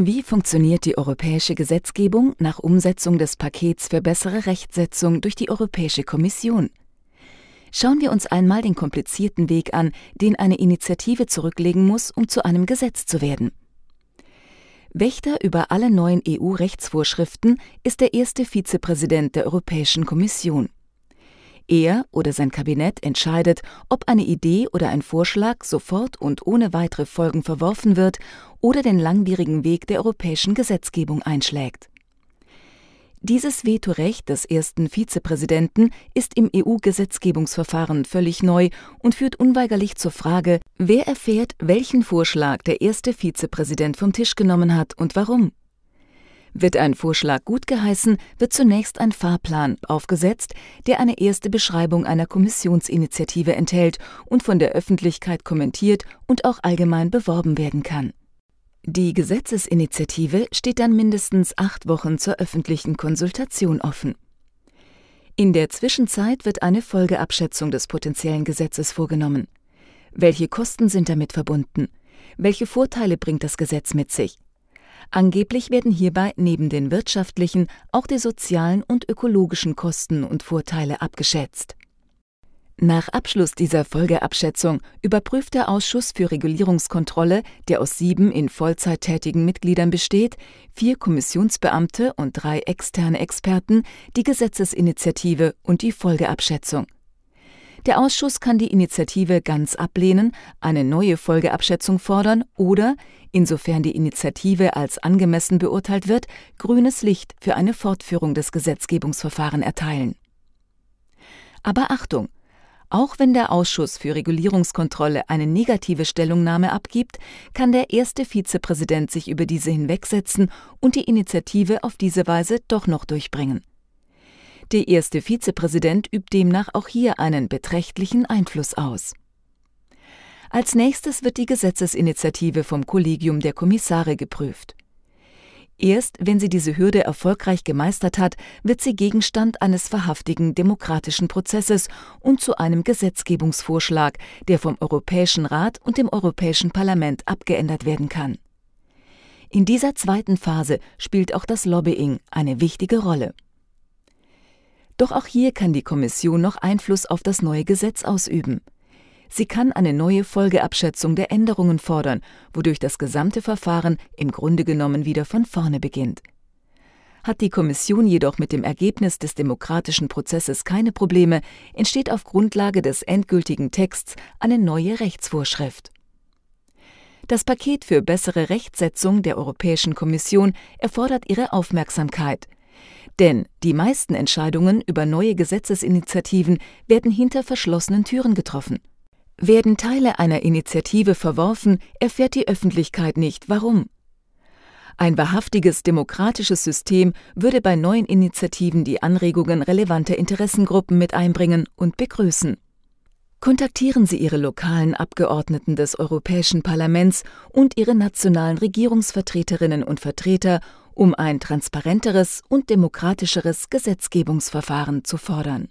Wie funktioniert die europäische Gesetzgebung nach Umsetzung des Pakets für bessere Rechtsetzung durch die Europäische Kommission? Schauen wir uns einmal den komplizierten Weg an, den eine Initiative zurücklegen muss, um zu einem Gesetz zu werden. Wächter über alle neuen EU-Rechtsvorschriften ist der erste Vizepräsident der Europäischen Kommission. Er oder sein Kabinett entscheidet, ob eine Idee oder ein Vorschlag sofort und ohne weitere Folgen verworfen wird oder den langwierigen Weg der europäischen Gesetzgebung einschlägt. Dieses Vetorecht des ersten Vizepräsidenten ist im EU-Gesetzgebungsverfahren völlig neu und führt unweigerlich zur Frage, wer erfährt, welchen Vorschlag der erste Vizepräsident vom Tisch genommen hat und warum. Wird ein Vorschlag gut geheißen, wird zunächst ein Fahrplan aufgesetzt, der eine erste Beschreibung einer Kommissionsinitiative enthält und von der Öffentlichkeit kommentiert und auch allgemein beworben werden kann. Die Gesetzesinitiative steht dann mindestens acht Wochen zur öffentlichen Konsultation offen. In der Zwischenzeit wird eine Folgeabschätzung des potenziellen Gesetzes vorgenommen. Welche Kosten sind damit verbunden? Welche Vorteile bringt das Gesetz mit sich? Angeblich werden hierbei neben den wirtschaftlichen auch die sozialen und ökologischen Kosten und Vorteile abgeschätzt. Nach Abschluss dieser Folgeabschätzung überprüft der Ausschuss für Regulierungskontrolle, der aus sieben in Vollzeit tätigen Mitgliedern besteht, vier Kommissionsbeamte und drei externe Experten, die Gesetzesinitiative und die Folgeabschätzung der Ausschuss kann die Initiative ganz ablehnen, eine neue Folgeabschätzung fordern oder, insofern die Initiative als angemessen beurteilt wird, grünes Licht für eine Fortführung des Gesetzgebungsverfahrens erteilen. Aber Achtung! Auch wenn der Ausschuss für Regulierungskontrolle eine negative Stellungnahme abgibt, kann der erste Vizepräsident sich über diese hinwegsetzen und die Initiative auf diese Weise doch noch durchbringen. Der erste Vizepräsident übt demnach auch hier einen beträchtlichen Einfluss aus. Als nächstes wird die Gesetzesinitiative vom Kollegium der Kommissare geprüft. Erst wenn sie diese Hürde erfolgreich gemeistert hat, wird sie Gegenstand eines wahrhaftigen demokratischen Prozesses und zu einem Gesetzgebungsvorschlag, der vom Europäischen Rat und dem Europäischen Parlament abgeändert werden kann. In dieser zweiten Phase spielt auch das Lobbying eine wichtige Rolle. Doch auch hier kann die Kommission noch Einfluss auf das neue Gesetz ausüben. Sie kann eine neue Folgeabschätzung der Änderungen fordern, wodurch das gesamte Verfahren im Grunde genommen wieder von vorne beginnt. Hat die Kommission jedoch mit dem Ergebnis des demokratischen Prozesses keine Probleme, entsteht auf Grundlage des endgültigen Texts eine neue Rechtsvorschrift. Das Paket für bessere Rechtsetzung der Europäischen Kommission erfordert Ihre Aufmerksamkeit. Denn die meisten Entscheidungen über neue Gesetzesinitiativen werden hinter verschlossenen Türen getroffen. Werden Teile einer Initiative verworfen, erfährt die Öffentlichkeit nicht, warum. Ein wahrhaftiges demokratisches System würde bei neuen Initiativen die Anregungen relevanter Interessengruppen mit einbringen und begrüßen. Kontaktieren Sie Ihre lokalen Abgeordneten des Europäischen Parlaments und Ihre nationalen Regierungsvertreterinnen und Vertreter um ein transparenteres und demokratischeres Gesetzgebungsverfahren zu fordern